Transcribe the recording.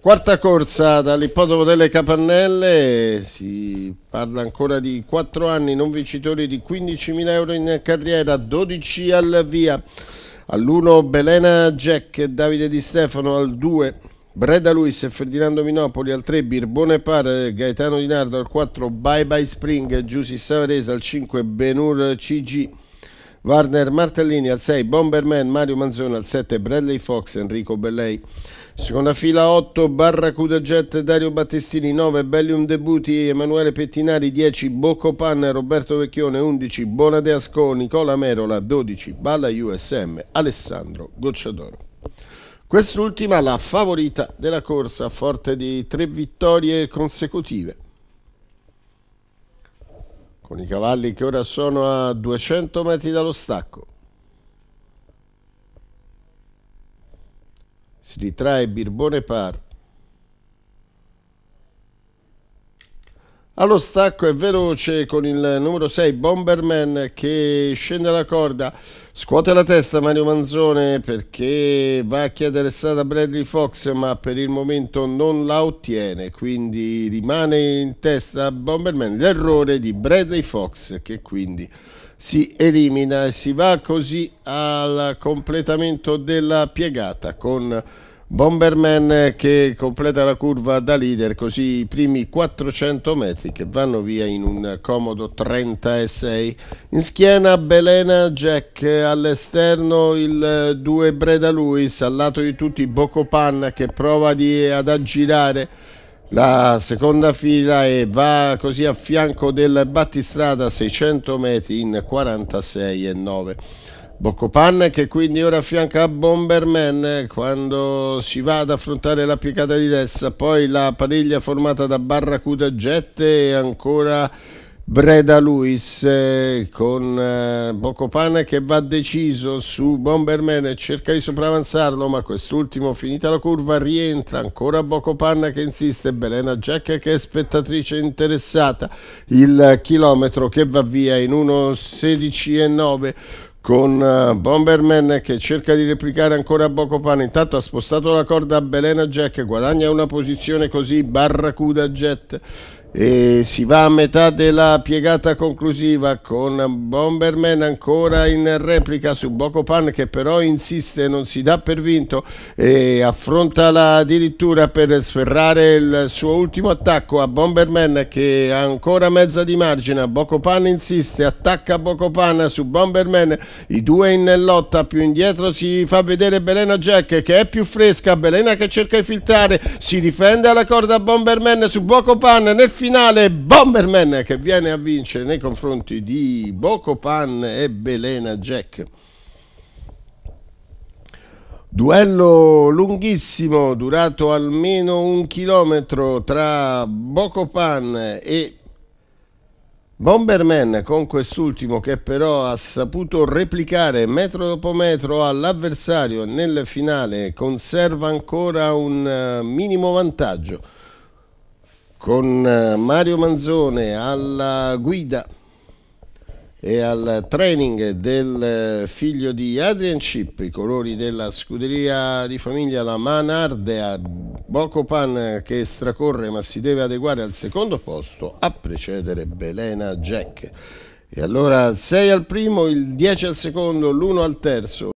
Quarta corsa dall'ippodromo delle Capannelle, si parla ancora di 4 anni non vincitori di 15.000 euro in carriera, 12 al via, all'1 Belena Jack, Davide Di Stefano al 2, Breda Luis e Ferdinando Minopoli al 3, Birbone Pare, Gaetano Di Nardo al 4, Bye Bye Spring, Giussi Savarese al 5, Benur CG. Warner Martellini al 6, Bomberman Mario Manzone al 7, Bradley Fox, Enrico Bellei Seconda fila 8 Barracuda Jet Dario Battistini 9 Bellium Debuti Emanuele Pettinari 10 Boccopan Roberto Vecchione 11 Bonade Asco Nicola Merola 12 Balla USM Alessandro Gocciadoro. Quest'ultima la favorita della corsa forte di tre vittorie consecutive. Con i cavalli che ora sono a 200 metri dallo stacco. Si ritrae Birbone Par. Allo stacco è veloce con il numero 6 Bomberman che scende la corda, scuote la testa Mario Manzone perché va a chiedere strada a Bradley Fox ma per il momento non la ottiene, quindi rimane in testa Bomberman l'errore di Bradley Fox che quindi si elimina e si va così al completamento della piegata con Bomberman che completa la curva da leader, così i primi 400 metri che vanno via in un comodo 36. In schiena Belena Jack, all'esterno il 2 Breda Luis, al lato di tutti Bocopan che prova di, ad aggirare la seconda fila e va così a fianco del battistrada 600 metri in 46,9. Boccopan che quindi ora affianca a Bomberman quando si va ad affrontare la piegata di destra, poi la pariglia formata da Barracuda Jet e ancora Breda Luis eh, con eh, Bocopane che va deciso su Bomberman e cerca di sopravanzarlo ma quest'ultimo finita la curva rientra ancora Bocopane che insiste Belena Jack che è spettatrice interessata il chilometro che va via in 1.16.9 con eh, Bomberman che cerca di replicare ancora Bocopane. Intanto ha spostato la corda a Belena Jack, guadagna una posizione così Barracuda Jet e si va a metà della piegata conclusiva con Bomberman ancora in replica su Bocopan che però insiste, non si dà per vinto e affronta la addirittura per sferrare il suo ultimo attacco a Bomberman che ha ancora mezza di margine. Bocopan insiste, attacca Bocopan su Bomberman, i due in lotta, più indietro si fa vedere Belena Jack che è più fresca, Belena che cerca di filtrare, si difende alla corda Bomberman su Bocopan nel finale Bomberman che viene a vincere nei confronti di Boko Pan e Belena Jack. Duello lunghissimo, durato almeno un chilometro tra Boko Pan e Bomberman con quest'ultimo che però ha saputo replicare metro dopo metro all'avversario nel finale conserva ancora un eh, minimo vantaggio con eh, Mario Manzone alla guida e al training del eh, figlio di Adrian Cip, i colori della scuderia di famiglia La Manardea Bocopan che stracorre ma si deve adeguare al secondo posto a precedere Belena Jack. E allora 6 al primo, il 10 al secondo, l'1 al terzo.